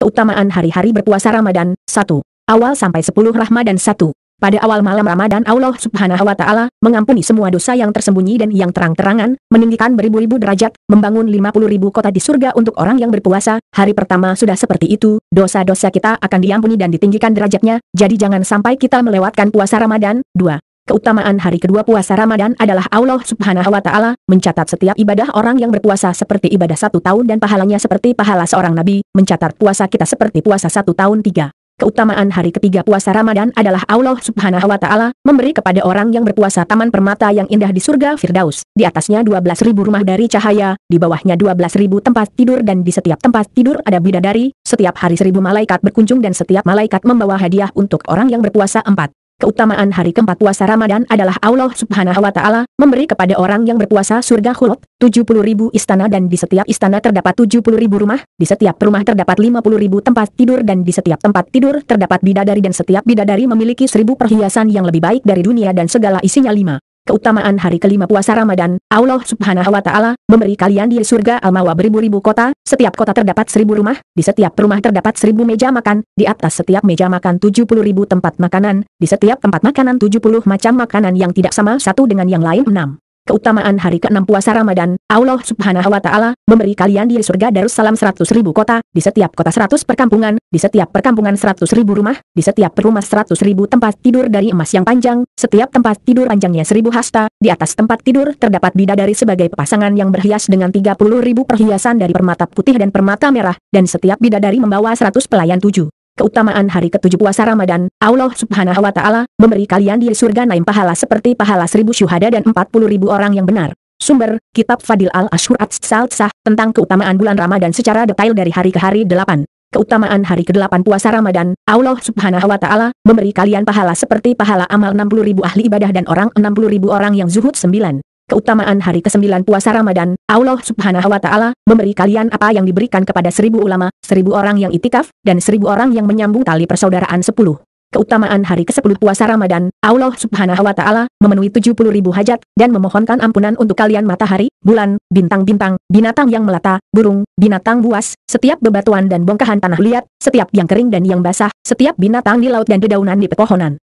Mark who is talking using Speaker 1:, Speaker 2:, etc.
Speaker 1: Keutamaan hari-hari berpuasa Ramadan, 1. Awal sampai 10 Ramadan 1. Pada awal malam Ramadan Allah subhanahu wa ta'ala mengampuni semua dosa yang tersembunyi dan yang terang-terangan, meninggikan beribu-ribu derajat, membangun 50 ribu kota di surga untuk orang yang berpuasa, hari pertama sudah seperti itu, dosa-dosa kita akan diampuni dan ditinggikan derajatnya, jadi jangan sampai kita melewatkan puasa Ramadan. 2. Keutamaan hari kedua puasa Ramadan adalah Allah subhanahu wa ta'ala, mencatat setiap ibadah orang yang berpuasa seperti ibadah satu tahun dan pahalanya seperti pahala seorang nabi, mencatat puasa kita seperti puasa satu tahun tiga. Keutamaan hari ketiga puasa Ramadan adalah Allah subhanahu wa ta'ala memberi kepada orang yang berpuasa taman permata yang indah di surga Firdaus. Di atasnya 12.000 rumah dari cahaya, di bawahnya 12.000 tempat tidur dan di setiap tempat tidur ada bidadari, setiap hari seribu malaikat berkunjung dan setiap malaikat membawa hadiah untuk orang yang berpuasa empat. Keutamaan hari keempat puasa Ramadan adalah Allah subhanahu wa ta'ala, memberi kepada orang yang berpuasa surga tujuh puluh ribu istana dan di setiap istana terdapat tujuh puluh ribu rumah, di setiap rumah terdapat lima puluh ribu tempat tidur dan di setiap tempat tidur terdapat bidadari dan setiap bidadari memiliki seribu perhiasan yang lebih baik dari dunia dan segala isinya lima keutamaan hari kelima puasa Ramadan, Allah subhanahu wa ta'ala, memberi kalian di surga Al-Mawa beribu-ribu kota, setiap kota terdapat seribu rumah, di setiap rumah terdapat seribu meja makan, di atas setiap meja makan tujuh puluh ribu tempat makanan, di setiap tempat makanan tujuh puluh macam makanan yang tidak sama satu dengan yang lain enam keutamaan hari ke-6 puasa Ramadan, Allah subhanahu wa ta'ala, memberi kalian di surga Darussalam 100 ribu kota, di setiap kota 100 perkampungan, di setiap perkampungan 100 ribu rumah, di setiap rumah 100 ribu tempat tidur dari emas yang panjang, setiap tempat tidur panjangnya 1000 hasta, di atas tempat tidur terdapat bidadari sebagai pasangan yang berhias dengan 30 ribu perhiasan dari permata putih dan permata merah, dan setiap bidadari membawa 100 pelayan tujuh keutamaan hari ketujuh puasa Ramadan, Allah subhanahu wa ta'ala, memberi kalian di surga naim pahala seperti pahala seribu syuhada dan empat puluh ribu orang yang benar. Sumber, Kitab Fadil al-Ashur Salsah, tentang keutamaan bulan Ramadan secara detail dari hari ke hari delapan. Keutamaan hari ke-8 puasa Ramadan, Allah subhanahu wa ta'ala, memberi kalian pahala seperti pahala amal 60 ribu ahli ibadah dan orang 60 ribu orang yang zuhud 9 keutamaan hari ke-9 puasa Ramadan, Allah subhanahu wa ta'ala, memberi kalian apa yang diberikan kepada seribu ulama, seribu orang yang itikaf, dan seribu orang yang menyambung tali persaudaraan sepuluh. Keutamaan hari ke-10 puasa Ramadan, Allah subhanahu wa ta'ala, memenuhi ribu hajat, dan memohonkan ampunan untuk kalian matahari, bulan, bintang-bintang, binatang yang melata, burung, binatang buas, setiap bebatuan dan bongkahan tanah liat, setiap yang kering dan yang basah, setiap binatang di laut dan dedaunan di pepohonan.